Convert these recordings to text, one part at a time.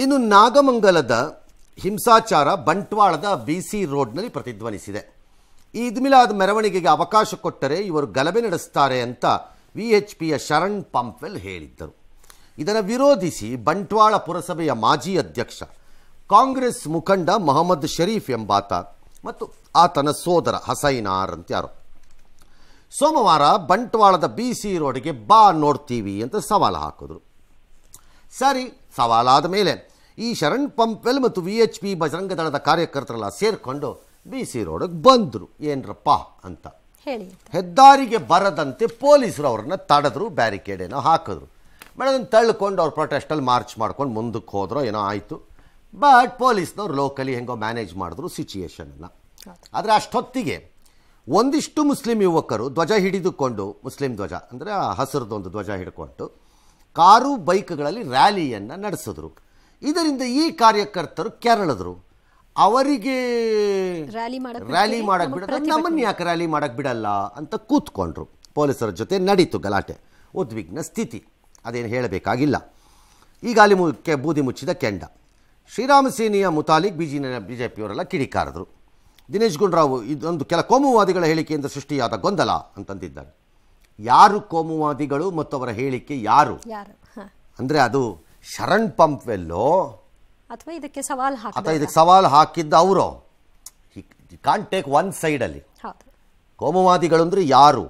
ಇನ್ನು ನಾಗಮಂಗಲದ ಹಿಂಸಾಚಾರ ಬಂಟ್ವಾಳದ B C ರೋಡ್ನಲ್ಲಿ ಪ್ರತಿಧ್ವನಿಸಿದೆ ಈದ್ಮಿಲಾದ ಮೆರವಣಿಗೆಗೆ ಅವಕಾಶ ಕೊಟ್ಟರೆ ಇವರು ಗಲಭೆ ನಡೆಸ್ತಾರೆ ಅಂತ ವಿ ಎಚ್ ಪಿಯ ಶರಣ್ ಪಂಪ್ವೆಲ್ ಹೇಳಿದ್ದರು ಇದನ್ನು ವಿರೋಧಿಸಿ ಬಂಟ್ವಾಳ ಪುರಸಭೆಯ ಮಾಜಿ ಅಧ್ಯಕ್ಷ ಕಾಂಗ್ರೆಸ್ ಮುಖಂಡ ಮೊಹಮ್ಮದ್ ಶರೀಫ್ ಎಂಬಾತ ಮತ್ತು ಆತನ ಸೋದರ ಹಸೈನಾರ್ ಅಂತ ಯಾರು ಸೋಮವಾರ ಬಂಟ್ವಾಳದ ಬಿ ಸಿ ರೋಡ್ಗೆ ಬಾ ನೋಡ್ತೀವಿ ಅಂತ ಸವಾಲು ಹಾಕಿದ್ರು ಸರಿ ಸವಾಲಾದ ಮೇಲೆ ಈ ಶರಣ್ ಪಂಪೆಲ್ ಮತ್ತು ವಿ ಎಚ್ ಪಿ ಬಜರಂಗ ದಳದ ಕಾರ್ಯಕರ್ತರೆಲ್ಲ ಸೇರಿಕೊಂಡು ಬಿ ಸಿ ರೋಡಿಗೆ ಬಂದರು ಏನ್ರಪ್ಪ ಅಂತ ಹೇಳಿ ಹೆದ್ದಾರಿಗೆ ಬರದಂತೆ ಪೊಲೀಸರು ಅವ್ರನ್ನ ತಡೆದ್ರು ಬ್ಯಾರಿಕೇಡ್ ಏನೋ ಹಾಕಿದ್ರು ಅದನ್ನು ತಳ್ಕೊಂಡು ಅವ್ರು ಪ್ರೊಟೆಸ್ಟಲ್ಲಿ ಮಾರ್ಚ್ ಮಾಡ್ಕೊಂಡು ಮುಂದಕ್ಕೆ ಹೋದ್ರೋ ಏನೋ ಆಯಿತು ಬಟ್ ಪೊಲೀಸ್ನವ್ರು ಲೋಕಲಿ ಹೆಂಗೋ ಮ್ಯಾನೇಜ್ ಮಾಡಿದ್ರು ಸಿಚುಯೇಷನನ್ನು ಆದರೆ ಅಷ್ಟೊತ್ತಿಗೆ ಒಂದಿಷ್ಟು ಮುಸ್ಲಿಂ ಯುವಕರು ಧ್ವಜ ಹಿಡಿದುಕೊಂಡು ಮುಸ್ಲಿಂ ಧ್ವಜ ಅಂದರೆ ಹಸಿರದೊಂದು ಧ್ವಜ ಹಿಡ್ಕೊಂಡು ಕಾರು ಬೈಕ್ಗಳಲ್ಲಿ ರ್ಯಾಲಿಯನ್ನು ನಡೆಸಿದ್ರು ಇದರಿಂದ ಈ ಕಾರ್ಯಕರ್ತರು ಕೆರಳಿದ್ರು ಅವರಿಗೆ ರ್ಯಾಲಿ ಮಾಡಕ್ಕೆ ಬಿಡಲ್ಲ ನಮ್ಮನ್ನು ಯಾಕೆ ರ್ಯಾಲಿ ಮಾಡಕ್ಕೆ ಬಿಡಲ್ಲ ಅಂತ ಕೂತ್ಕೊಂಡ್ರು ಪೊಲೀಸರ ಜೊತೆ ನಡೀತು ಗಲಾಟೆ ಉದ್ವಿಗ್ನ ಸ್ಥಿತಿ ಅದೇನು ಹೇಳಬೇಕಾಗಿಲ್ಲ ಈ ಅಲ್ಲಿ ಮುಖ್ಯ ಬೂದಿ ಮುಚ್ಚಿದ ಕೆಂಡ ಶ್ರೀರಾಮ ಸೇನೆಯ ಮುತಾಲಿಕ್ ಬಿ ಬಿ ಜೆ ಪಿಯವರೆಲ್ಲ ಕಿಡಿಕಾರದರು ದಿನೇಶ್ ಗುಂಡ್ರಾವ್ ಇದೊಂದು ಕೆಲ ಕೋಮುವಾದಿಗಳ ಹೇಳಿಕೆಯಿಂದ ಸೃಷ್ಟಿಯಾದ ಗೊಂದಲ ಅಂತಂದಿದ್ದಾರೆ ಯಾರು ಕೋಮುವಾದಿಗಳು ಮತ್ತು ಅವರ ಹೇಳಿಕೆ ಯಾರು ಅಂದ್ರೆ ಅದು ಶರಣ್ ವೆಲ್ಲೋ ಅಥವಾ ಇದಕ್ಕೆ ಸವಾಲ್ ಅಥವಾ ಇದಕ್ಕೆ ಸವಾಲ್ ಹಾಕಿದ್ದ ಅವರು ಕಾನ್ ಟೇಕ್ ಒನ್ ಸೈಡಲ್ಲಿ ಕೋಮುವಾದಿಗಳು ಅಂದ್ರೆ ಯಾರು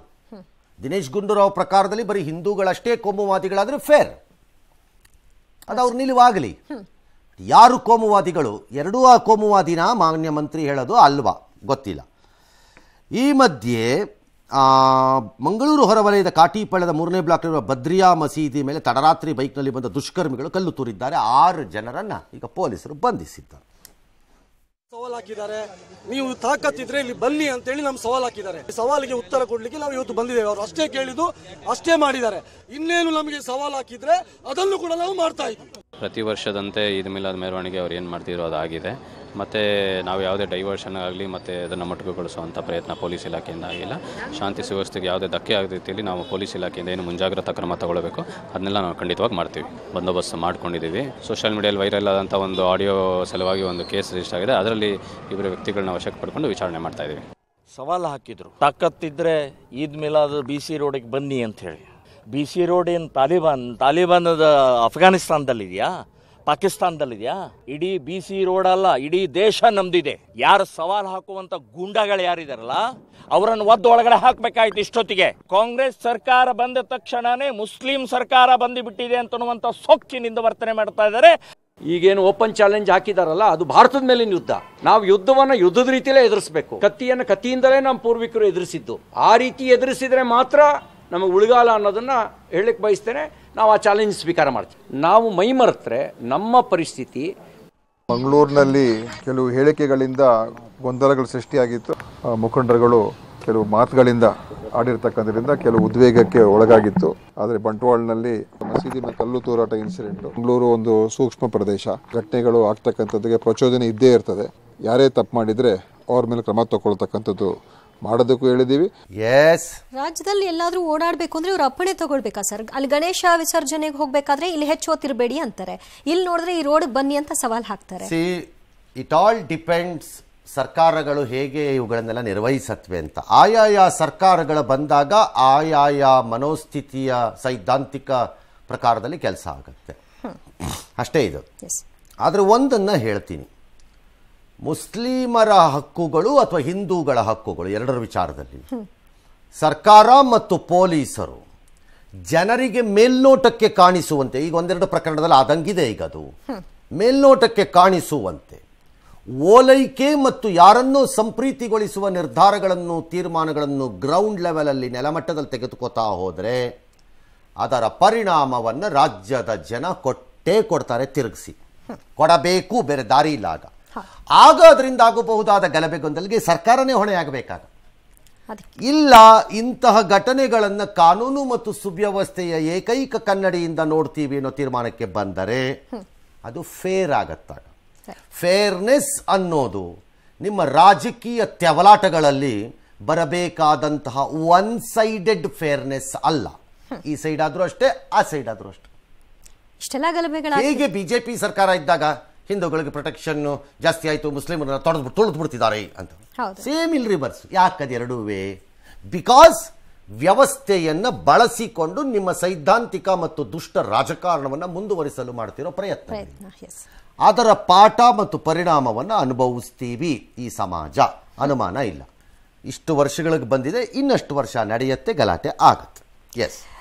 ದಿನೇಶ್ ಗುಂಡೂರಾವ್ ಪ್ರಕಾರದಲ್ಲಿ ಬರೀ ಹಿಂದೂಗಳಷ್ಟೇ ಕೋಮುವಾದಿಗಳಾದ್ರೆ ಫೇರ್ ಅದು ಅವ್ರ ನಿಲುವಾಗಲಿ ಯಾರು ಕೋಮುವಾದಿಗಳು ಎರಡೂ ಆ ಕೋಮುವಾದಿನ ಮಾನ್ಯ ಮಂತ್ರಿ ಹೇಳೋದು ಅಲ್ವಾ ಗೊತ್ತಿಲ್ಲ ಈ ಮಧ್ಯೆ ಮಂಗಳೂರು ಹೊರವಲಯದ ಕಾಟಿಪಳ್ಳದ ಮೂರನೇ ಬ್ಲಾಕ್ನಲ್ಲಿರುವ ಬದ್ರಿಯಾ ಮಸೀದಿ ಮೇಲೆ ತಡರಾತ್ರಿ ಬೈಕ್ನಲ್ಲಿ ಬಂದ ದುಷ್ಕರ್ಮಿಗಳು ಕಲ್ಲು ತೂರಿದ್ದಾರೆ ಆರು ಜನರನ್ನ ಈಗ ಪೊಲೀಸರು ಬಂಧಿಸಿದ್ದಾರೆ ಸವಾಲ್ ಹಾಕಿದ್ದಾರೆ ನೀವು ತಾಕತ್ತಿದ್ರೆ ಇಲ್ಲಿ ಬನ್ನಿ ಅಂತೇಳಿ ನಮ್ಗೆ ಸವಾಲ್ ಹಾಕಿದ್ದಾರೆ ಸವಾಲಿಗೆ ಉತ್ತರ ಕೊಡ್ಲಿಕ್ಕೆ ನಾವು ಇವತ್ತು ಬಂದಿದ್ದೇವೆ ಅವರು ಅಷ್ಟೇ ಕೇಳಿದ್ದು ಅಷ್ಟೇ ಮಾಡಿದ್ದಾರೆ ಇನ್ನೇನು ನಮಗೆ ಸವಾಲ್ ಹಾಕಿದ್ರೆ ಅದನ್ನು ಕೂಡ ನಾವು ಮಾಡ್ತಾ ಇದ್ವಿ ಪ್ರತಿ ವರ್ಷದಂತೆ ಈದ್ ಮಿಲಾದ್ ಮೆರವಣಿಗೆ ಅವ್ರು ಏನು ಮಾಡ್ತಿದ್ರು ಅದಾಗಿದೆ ಮತ್ತು ನಾವು ಯಾವುದೇ ಡೈವರ್ಷನ್ ಆಗಲಿ ಮತ್ತು ಅದನ್ನು ಮೊಟಕುಗೊಳಿಸುವಂಥ ಪ್ರಯತ್ನ ಪೊಲೀಸ್ ಇಲಾಖೆಯಿಂದ ಆಗಿಲ್ಲ ಶಾಂತಿ ಸುವ್ಯವಸ್ಥೆಗೆ ಯಾವುದೇ ಧಕ್ಕೆ ಆಗದ ರೀತಿಯಲ್ಲಿ ನಾವು ಪೊಲೀಸ್ ಇಲಾಖೆಯಿಂದ ಏನು ಮುಂಜಾಗ್ರತಾ ಕ್ರಮ ತಗೊಳ್ಬೇಕು ಅದನ್ನೆಲ್ಲ ನಾವು ಖಂಡಿತವಾಗಿ ಮಾಡ್ತೀವಿ ಬಂದೋಬಸ್ತ್ ಮಾಡ್ಕೊಂಡಿದ್ದೀವಿ ಸೋಷಿಯಲ್ ಮೀಡಿಯಲ್ಲಿ ವೈರಲ್ ಆದಂಥ ಒಂದು ಆಡಿಯೋ ಸಲುವಾಗಿ ಒಂದು ಕೇಸ್ ರಿಜಿಸ್ಟರ್ ಆಗಿದೆ ಅದರಲ್ಲಿ ಇಬ್ಬರು ವ್ಯಕ್ತಿಗಳನ್ನ ವಶಕ್ಕೆ ಪಡ್ಕೊಂಡು ವಿಚಾರಣೆ ಮಾಡ್ತಾ ಇದ್ದೀವಿ ಸವಾಲು ಹಾಕಿದ್ರು ತಾಕತ್ತಿದ್ರೆ ಈದ್ ಮಿಲಾದ್ ಬಿ ಸಿ ರೋಡಿಗೆ ಬನ್ನಿ ಅಂತ ಹೇಳಿ ಬಿ ಸಿ ರೋಡ್ ಏನು ತಾಲಿಬಾನ್ ತಾಲಿಬಾನದ ಅಫ್ಘಾನಿಸ್ತಾನದಲ್ಲಿದೆಯಾ ಪಾಕಿಸ್ತಾನದಲ್ಲಿದೆಯಾ ಇಡೀ ಬಿ ಸಿ ರೋಡ್ ಅಲ್ಲ ಇಡೀ ದೇಶ ನಮ್ದಿದೆ ಯಾರು ಸವಾಲು ಹಾಕುವಂತ ಗೂಂಡಾಗಳು ಯಾರಿದಾರಲ್ಲ ಅವರನ್ನು ಒದ್ದು ಒಳಗಡೆ ಹಾಕ್ಬೇಕಾಯ್ತು ಇಷ್ಟೊತ್ತಿಗೆ ಕಾಂಗ್ರೆಸ್ ಸರ್ಕಾರ ಬಂದ ತಕ್ಷಣನೇ ಮುಸ್ಲಿಂ ಸರ್ಕಾರ ಬಂದು ಅಂತ ಅಂತನ್ನುವಂತ ಸೊಕ್ಕಿನಿಂದ ವರ್ತನೆ ಮಾಡ್ತಾ ಇದ್ದಾರೆ ಈಗೇನು ಓಪನ್ ಚಾಲೆಂಜ್ ಹಾಕಿದಾರಲ್ಲ ಅದು ಭಾರತದ ಮೇಲಿನ ಯುದ್ಧ ನಾವು ಯುದ್ಧವನ್ನ ಯುದ್ಧದ ರೀತಿಯಲ್ಲೇ ಎದುರಿಸಬೇಕು ಕತ್ತಿಯನ್ನು ಕತ್ತಿಯಿಂದಲೇ ನಮ್ಮ ಪೂರ್ವಿಕರು ಎದುರಿಸಿದ್ದು ಆ ರೀತಿ ಎದುರಿಸಿದ್ರೆ ಮಾತ್ರ ನಮಗೆ ಉಳಿಗಾಲ ಅನ್ನೋದನ್ನು ಹೇಳಕ್ಕೆ ಬಯಸ್ತೇನೆ ನಾವು ಆ ಚಾಲೆಂಜ್ ಸ್ವೀಕಾರ ಮಾಡ್ತೀವಿ ನಾವು ಮೈಮರೆತ್ರೆ ನಮ್ಮ ಪರಿಸ್ಥಿತಿ ಮಂಗಳೂರಿನಲ್ಲಿ ಕೆಲವು ಹೇಳಿಕೆಗಳಿಂದ ಗೊಂದಲಗಳು ಸೃಷ್ಟಿಯಾಗಿತ್ತು ಮುಖಂಡರುಗಳು ಕೆಲವು ಮಾತುಗಳಿಂದ ಆಡಿರ್ತಕ್ಕಂಥದ್ರಿಂದ ಕೆಲವು ಉದ್ವೇಗಕ್ಕೆ ಒಳಗಾಗಿತ್ತು ಆದರೆ ಬಂಟ್ವಾಳನಲ್ಲಿ ಮತ್ತು ಕಲ್ಲು ತೂರಾಟ ಇನ್ಸಿಡೆಂಟ್ ಮಂಗಳೂರು ಒಂದು ಸೂಕ್ಷ್ಮ ಪ್ರದೇಶ ಘಟನೆಗಳು ಆಗ್ತಕ್ಕಂಥದ್ದಕ್ಕೆ ಪ್ರಚೋದನೆ ಇದ್ದೇ ಇರ್ತದೆ ಯಾರೇ ತಪ್ಪು ಮಾಡಿದರೆ ಅವ್ರ ಮೇಲೆ ಕ್ರಮ ತಗೊಳ್ತಕ್ಕಂಥದ್ದು ಮಾಡೋದಕ್ಕೂ ಹೇಳಿದೀವಿ ರಾಜ್ಯದಲ್ಲಿ ಎಲ್ಲಾದ್ರೂ ಓಡಾಡಬೇಕು ಅಂದ್ರೆ ಇವ್ರ ಅಪ್ಪಣೆ ತಗೊಳ್ಬೇಕಾ ಸರ್ ಅಲ್ಲಿ ಗಣೇಶ ವಿಸರ್ಜನೆಗೆ ಹೋಗ್ಬೇಕಾದ್ರೆ ಇಲ್ಲಿ ಹೆಚ್ಚು ಹೊತ್ತಿರಬೇಡಿ ಅಂತಾರೆ ಇಲ್ಲಿ ನೋಡಿದ್ರೆ ಈ ರೋಡ್ ಬನ್ನಿ ಅಂತ ಸವಾಲ್ ಹಾಕ್ತಾರೆ ಇಟ್ ಆಲ್ ಡಿಪೆಂಡ್ಸ್ ಸರ್ಕಾರಗಳು ಹೇಗೆ ಇವುಗಳನ್ನೆಲ್ಲ ನಿರ್ವಹಿಸತ್ವೆ ಅಂತ ಆಯಾಯ ಸರ್ಕಾರಗಳು ಬಂದಾಗ ಆಯಾಯ ಮನೋಸ್ಥಿತಿಯ ಸೈದ್ಧಾಂತಿಕ ಪ್ರಕಾರದಲ್ಲಿ ಕೆಲಸ ಆಗುತ್ತೆ ಅಷ್ಟೇ ಇದು ಆದರೆ ಒಂದನ್ನು ಹೇಳ್ತೀನಿ ಮುಸ್ಲಿಮರ ಹಕ್ಕುಗಳು ಅಥವಾ ಹಿಂದೂಗಳ ಹಕ್ಕುಗಳು ಎರಡರ ವಿಚಾರದಲ್ಲಿ ಸರ್ಕಾರ ಮತ್ತು ಪೊಲೀಸರು ಜನರಿಗೆ ಮೇಲ್ನೋಟಕ್ಕೆ ಕಾಣಿಸುವಂತೆ ಈಗ ಒಂದೆರಡು ಪ್ರಕರಣದಲ್ಲಿ ಆದಂಗಿದೆ ಈಗ ಅದು ಮೇಲ್ನೋಟಕ್ಕೆ ಕಾಣಿಸುವಂತೆ ಓಲೈಕೆ ಮತ್ತು ಯಾರನ್ನೂ ಸಂಪ್ರೀತಿಗೊಳಿಸುವ ನಿರ್ಧಾರಗಳನ್ನು ತೀರ್ಮಾನಗಳನ್ನು ಗ್ರೌಂಡ್ ಲೆವೆಲಲ್ಲಿ ನೆಲಮಟ್ಟದಲ್ಲಿ ತೆಗೆದುಕೋತಾ ಹೋದರೆ ಅದರ ಪರಿಣಾಮವನ್ನು ರಾಜ್ಯದ ಜನ ಕೊಟ್ಟೇ ಕೊಡ್ತಾರೆ ತಿರುಗಿಸಿ ಕೊಡಬೇಕು ಬೇರೆ ದಾರಿ ಇಲ್ಲ ಆಗ ಆಗ ಅದರಿಂದ ಆಗಬಹುದಾದ ಗಲಭೆ ಗೊಂದಲಿಗೆ ಸರ್ಕಾರನೇ ಹೊಣೆಯಾಗಬೇಕಾಗ ಇಲ್ಲ ಇಂತಹ ಘಟನೆಗಳನ್ನು ಕಾನೂನು ಮತ್ತು ಸುವ್ಯವಸ್ಥೆಯ ಏಕೈಕ ಕನ್ನಡಿಯಿಂದ ನೋಡ್ತೀವಿ ಅನ್ನೋ ತೀರ್ಮಾನಕ್ಕೆ ಬಂದರೆ ಅದು ಫೇರ್ ಆಗತ್ತಾಗ ಫೇರ್ನೆಸ್ ಅನ್ನೋದು ನಿಮ್ಮ ರಾಜಕೀಯ ತೆವಲಾಟಗಳಲ್ಲಿ ಬರಬೇಕಾದಂತಹ ಒನ್ ಸೈಡೆಡ್ ಫೇರ್ನೆಸ್ ಅಲ್ಲ ಈ ಸೈಡ್ ಆದರೂ ಅಷ್ಟೇ ಆ ಸೈಡ್ ಆದರೂ ಅಷ್ಟೇ ಹೇಗೆ ಬಿಜೆಪಿ ಸರ್ಕಾರ ಇದ್ದಾಗ ಹಿಂದೂಗಳಿಗೆ ಪ್ರೊಟೆಕ್ಷನ್ ಜಾಸ್ತಿ ಆಯಿತು ಮುಸ್ಲಿಮರನ್ನ ತೊಡೆದು ತೊಳೆದು ಬಿಡ್ತಿದ್ದಾರೆ ಅಂತ ಸೇಮ್ ಇಲ್ ರಿವರ್ಸ್ ಯಾಕದೆರಡುವೆ ಎರಡೂವೇ ಬಿಕಾಸ್ ವ್ಯವಸ್ಥೆಯನ್ನು ಬಳಸಿಕೊಂಡು ನಿಮ್ಮ ಸೈದ್ಧಾಂತಿಕ ಮತ್ತು ದುಷ್ಟ ರಾಜಕಾರಣವನ್ನು ಮುಂದುವರಿಸಲು ಮಾಡ್ತಿರೋ ಪ್ರಯತ್ನ ಅದರ ಪಾಠ ಮತ್ತು ಪರಿಣಾಮವನ್ನು ಅನುಭವಿಸ್ತೀವಿ ಈ ಸಮಾಜ ಅನುಮಾನ ಇಲ್ಲ ಇಷ್ಟು ವರ್ಷಗಳಿಗೆ ಬಂದಿದೆ ಇನ್ನಷ್ಟು ವರ್ಷ ನಡೆಯುತ್ತೆ ಗಲಾಟೆ ಆಗತ್ತೆ ಎಸ್